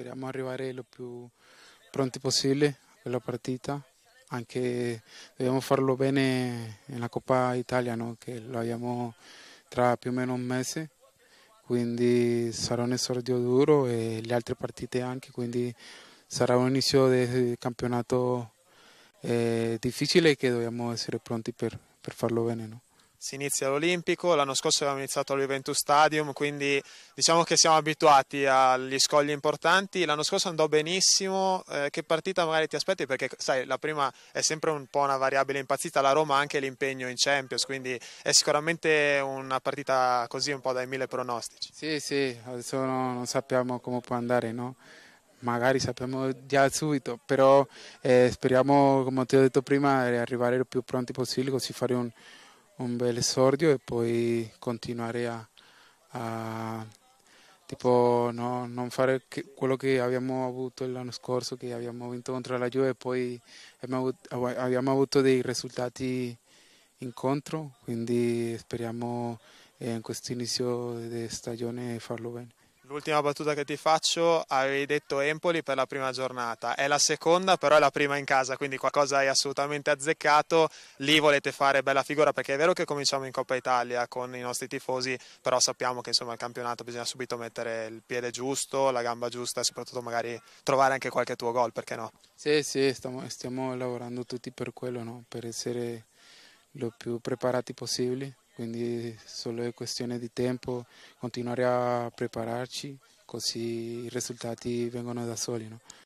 Speriamo arrivare lo più pronti possibile a quella partita, anche dobbiamo farlo bene nella Coppa Italia, no? che lo abbiamo tra più o meno un mese, quindi sarà un esordio duro e le altre partite anche, quindi sarà un inizio del campionato eh, difficile che dobbiamo essere pronti per, per farlo bene. No? si inizia l'Olimpico, l'anno scorso abbiamo iniziato al Juventus Stadium, quindi diciamo che siamo abituati agli scogli importanti, l'anno scorso andò benissimo, eh, che partita magari ti aspetti perché sai la prima è sempre un po' una variabile impazzita, la Roma ha anche l'impegno in Champions, quindi è sicuramente una partita così un po' dai mille pronostici. Sì, sì, adesso non sappiamo come può andare, no? magari sappiamo già subito, però eh, speriamo, come ti ho detto prima, di eh, arrivare il più pronti possibile così fare un un bel esordio e poi continuare a, a tipo, no, non fare quello che abbiamo avuto l'anno scorso, che abbiamo vinto contro la Juve e poi abbiamo avuto, dei risultati in contro, quindi speriamo eh, in questo inizio di stagione farlo bene. L'ultima battuta che ti faccio, avevi detto Empoli per la prima giornata, è la seconda però è la prima in casa, quindi qualcosa hai assolutamente azzeccato, lì volete fare bella figura perché è vero che cominciamo in Coppa Italia con i nostri tifosi, però sappiamo che insomma il campionato bisogna subito mettere il piede giusto, la gamba giusta e soprattutto magari trovare anche qualche tuo gol, perché no? Sì, sì, stiamo, stiamo lavorando tutti per quello, no? per essere lo più preparati possibili quindi solo è questione di tempo continuare a prepararci così i risultati vengono da soli. No?